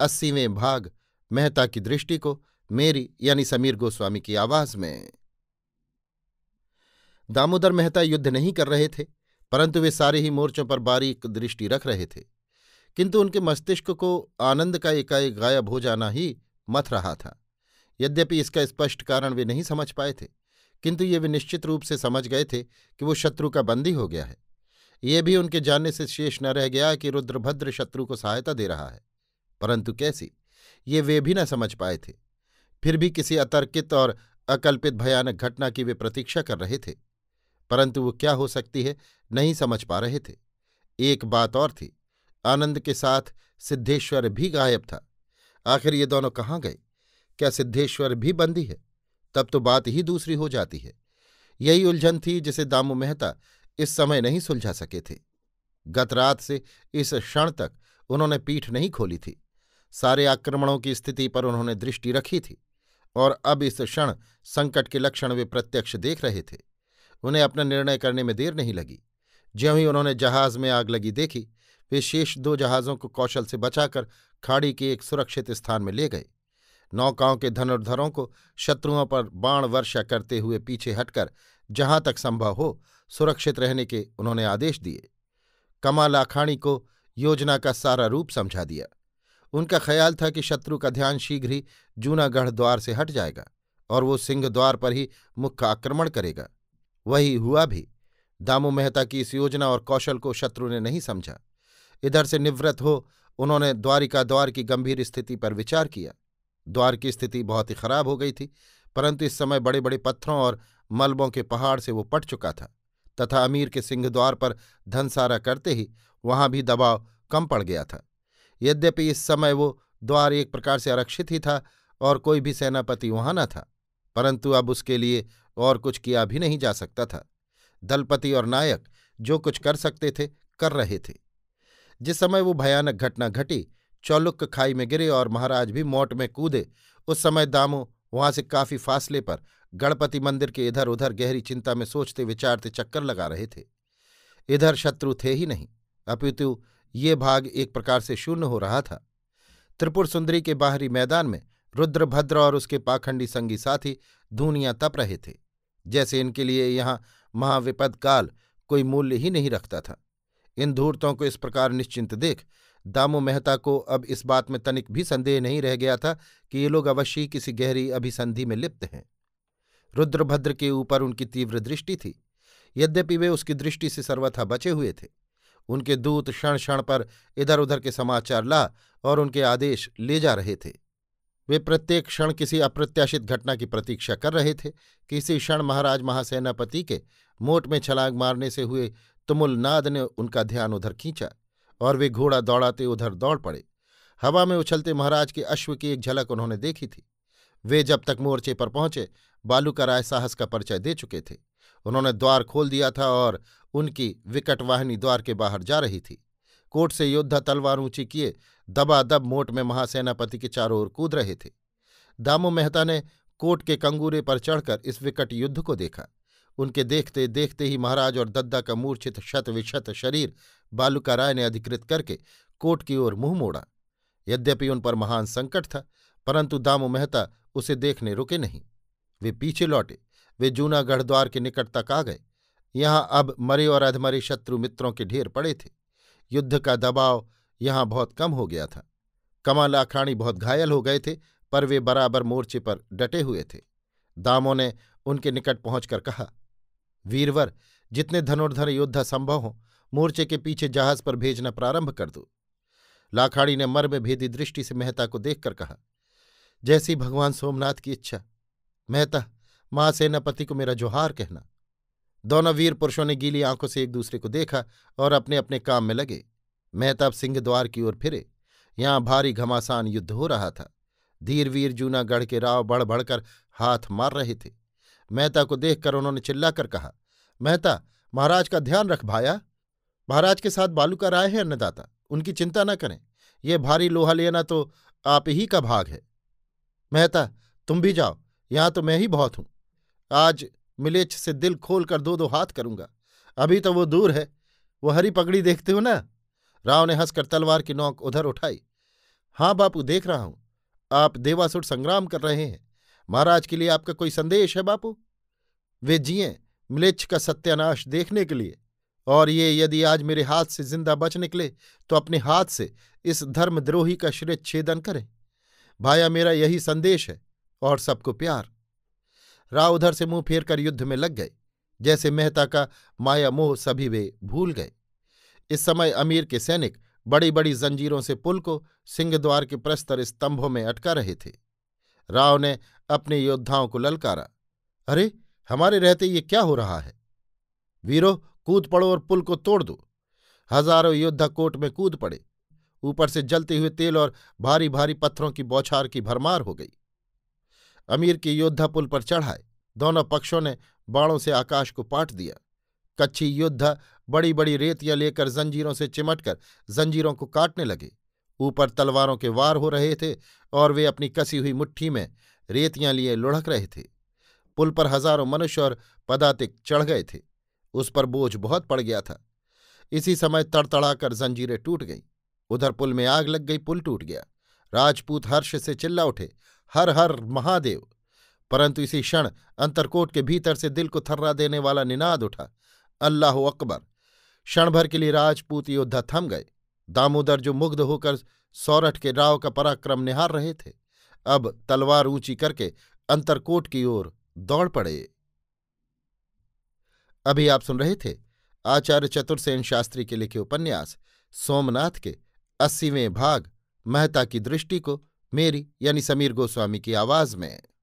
अस्सीवें भाग मेहता की दृष्टि को मेरी यानी समीर गोस्वामी की आवाज में दामोदर मेहता युद्ध नहीं कर रहे थे परंतु वे सारे ही मोर्चों पर बारीक दृष्टि रख रहे थे किंतु उनके मस्तिष्क को आनंद का एकाएक गायब हो जाना ही मथ रहा था यद्यपि इसका स्पष्ट कारण वे नहीं समझ पाए थे किंतु ये वे निश्चित रूप से समझ गए थे कि वो शत्रु का बंदी हो गया है ये भी उनके जानने से शेष न रह गया कि रुद्रभद्र शत्रु को सहायता दे रहा है परंतु कैसी ये वे भी न समझ पाए थे फिर भी किसी अतर्कित और अकल्पित भयानक घटना की वे प्रतीक्षा कर रहे थे परंतु वो क्या हो सकती है नहीं समझ पा रहे थे एक बात और थी आनंद के साथ सिद्धेश्वर भी गायब था आखिर ये दोनों कहाँ गए क्या सिद्धेश्वर भी बंदी है तब तो बात ही दूसरी हो जाती है यही उलझन थी जिसे दामू मेहता इस समय नहीं सुलझा सके थे गत रात से इस क्षण तक उन्होंने पीठ नहीं खोली थी सारे आक्रमणों की स्थिति पर उन्होंने दृष्टि रखी थी और अब इस क्षण संकट के लक्षण वे प्रत्यक्ष देख रहे थे उन्हें अपना निर्णय करने में देर नहीं लगी ज्यों ही उन्होंने जहाज में आग लगी देखी वे शेष दो जहाज़ों को कौशल से बचाकर खाड़ी के एक सुरक्षित स्थान में ले गए नौकाओं के धनुर्धरों को शत्रुओं पर बाण वर्षा करते हुए पीछे हटकर जहां तक संभव हो सुरक्षित रहने के उन्होंने आदेश दिए कमाल आखाणी को योजना का सारा रूप समझा दिया उनका ख्याल था कि शत्रु का ध्यान शीघ्र ही जूनागढ़ द्वार से हट जाएगा और वो सिंह द्वार पर ही मुख्य आक्रमण करेगा वही हुआ भी दामू मेहता की इस योजना और कौशल को शत्रु ने नहीं समझा इधर से निवृत्त हो उन्होंने द्वारिका द्वार की गंभीर स्थिति पर विचार किया द्वार की स्थिति बहुत ही खराब हो गई थी परंतु इस समय बड़े बड़े पत्थरों और मलबों के पहाड़ से वो पट चुका था तथा अमीर के सिंह द्वार पर धनसारा करते ही वहां भी दबाव कम पड़ गया था यद्यपि इस समय वो द्वार एक प्रकार से आरक्षित ही था और कोई भी सेनापति वहां न था परंतु अब उसके लिए और कुछ किया भी नहीं जा सकता था दलपति और नायक जो कुछ कर सकते थे कर रहे थे जिस समय वो भयानक घटना घटी चौलुक खाई में गिरे और महाराज भी मोट में कूदे उस समय दामो वहां से काफी फासले पर गणपति मंदिर के इधर उधर गहरी चिंता में सोचते विचारते चक्कर लगा रहे थे इधर शत्रु थे ही नहीं अपितु ये भाग एक प्रकार से शून्य हो रहा था त्रिपुर सुंदरी के बाहरी मैदान में रुद्रभद्र और उसके पाखंडी संगी साथी धूनिया तप रहे थे जैसे इनके लिए यहाँ महाविपद काल कोई मूल्य ही नहीं रखता था इन धूर्तों को इस प्रकार निश्चिंत देख दामो मेहता को अब इस बात में तनिक भी संदेह नहीं रह गया था कि ये लोग अवश्य ही किसी गहरी अभिसंधि में लिप्त हैं रुद्रभद्र के ऊपर उनकी तीव्र दृष्टि थी यद्यपि वे उसकी दृष्टि से सर्वथा बचे हुए थे उनके दूत क्षण क्षण पर इधर उधर के समाचार ला और उनके आदेश ले जा रहे थे वे प्रत्येक क्षण किसी अप्रत्याशित घटना की प्रतीक्षा कर रहे थे कि इसी क्षण महाराज महासेनापति के मोट में छलांग मारने से हुए तुमुल नाद ने उनका ध्यान उधर खींचा और वे घोड़ा दौड़ाते उधर दौड़ पड़े हवा में उछलते महाराज के अश्व की एक झलक उन्होंने देखी थी वे जब तक मोर्चे पर पहुंचे बालू का राय साहस का परिचय दे चुके थे उन्होंने द्वार खोल दिया था और उनकी विकटवाहिनी द्वार के बाहर जा रही थी कोट से योद्धा तलवार ऊंची किए दबादब मोट में महासेनापति के चारों ओर कूद रहे थे दामो मेहता ने कोट के कंगूरे पर चढ़कर इस विकट युद्ध को देखा उनके देखते देखते ही महाराज और दद्दा का मूर्छित शत विशत शरीर बालूका राय ने अधिकृत करके कोट की ओर मुंह मोड़ा यद्यपि उन पर महान संकट था परंतु दामो मेहता उसे देखने रुके नहीं वे पीछे लौटे वे जूनागढ़ द्वार के निकट तक आ गए यहाँ अब मरे और अधमरे शत्रु मित्रों के ढेर पड़े थे युद्ध का दबाव यहाँ बहुत कम हो गया था कमाल अखराणी बहुत घायल हो गए थे पर वे बराबर मोर्चे पर डटे हुए थे दामों ने उनके निकट पहुंचकर कहा वीरवर जितने धनुर्धर योद्धा संभव हों मोर्चे के पीछे जहाज पर भेजना प्रारंभ कर दो लाखाड़ी ने मर्म भेदी दृष्टि से मेहता को देखकर कहा जैसी भगवान सोमनाथ की इच्छा मेहता महासेनापति को मेरा जोहार कहना दोनों वीर पुरुषों ने गीली आंखों से एक दूसरे को देखा और अपने अपने काम में लगे मेहताब सिंह द्वार की ओर फिरे यहां भारी घमासान युद्ध हो रहा था धीरवीर जूनागढ़ के राव बढ़ बढ़कर हाथ मार रहे थे मेहता को देखकर उन्होंने चिल्लाकर कहा मेहता महाराज का ध्यान रख भाया महाराज के साथ बालू का राय है अन्नदाता उनकी चिंता न करें यह भारी लोहा लेना तो आप ही का भाग है मेहता तुम भी जाओ यहां तो मैं ही बहुत हूं आज मिलेच्छ से दिल खोल कर दो दो हाथ करूंगा अभी तो वो दूर है वो हरी पगड़ी देखते हो ना राव ने हंसकर तलवार की नोक उधर उठाई हाँ बापू देख रहा हूं आप देवासुर संग्राम कर रहे हैं महाराज के लिए आपका कोई संदेश है बापू वे जिये मिलेच्छ का सत्यानाश देखने के लिए और ये यदि आज मेरे हाथ से जिंदा बच निकले तो अपने हाथ से इस धर्मद्रोही का श्रेय छेदन करें भाया मेरा यही संदेश है और सबको प्यार राव उधर से मुंह फेरकर युद्ध में लग गए जैसे मेहता का माया मोह सभी वे भूल गए इस समय अमीर के सैनिक बड़ी बड़ी जंजीरों से पुल को सिंहद्वार के प्रस्तर स्तंभों में अटका रहे थे राव ने अपने योद्धाओं को ललकारा अरे हमारे रहते ये क्या हो रहा है वीरो कूद पड़ो और पुल को तोड़ दो हजारों योद्धा कोट में कूद पड़े ऊपर से जलते हुए तेल और भारी भारी पत्थरों की बौछार की भरमार हो गई अमीर के योद्धा पुल पर चढ़ाए दोनों पक्षों ने बाणों से आकाश को पाट दिया कच्छी योद्धा बड़ी बड़ी रेतियां लेकर जंजीरों से चिमटकर जंजीरों को काटने लगे ऊपर तलवारों के वार हो रहे थे और वे अपनी कसी हुई मुट्ठी में रेतियां लिए लुढ़क रहे थे पुल पर हजारों मनुष्य और पदातिक चढ़ गए थे उस पर बोझ बहुत पड़ गया था इसी समय तड़तड़ाकर जंजीरें टूट गईं उधर पुल में आग लग गई पुल टूट गया राजपूत हर्ष से चिल्ला उठे हर हर महादेव परंतु इसी क्षण अंतरकोट के भीतर से दिल को थर्रा देने वाला निनाद उठा अल्लाह अकबर क्षण भर के लिए राजपूत योद्धा थम गए दामोदर जो मुग्ध होकर सौरठ के राव का पराक्रम निहार रहे थे अब तलवार ऊंची करके अंतरकोट की ओर दौड़ पड़े अभी आप सुन रहे थे आचार्य चतुर्सेन शास्त्री के लिखे उपन्यास सोमनाथ के अस्सीवें भाग महता की दृष्टि को मेरी यानी समीर गोस्वामी की आवाज में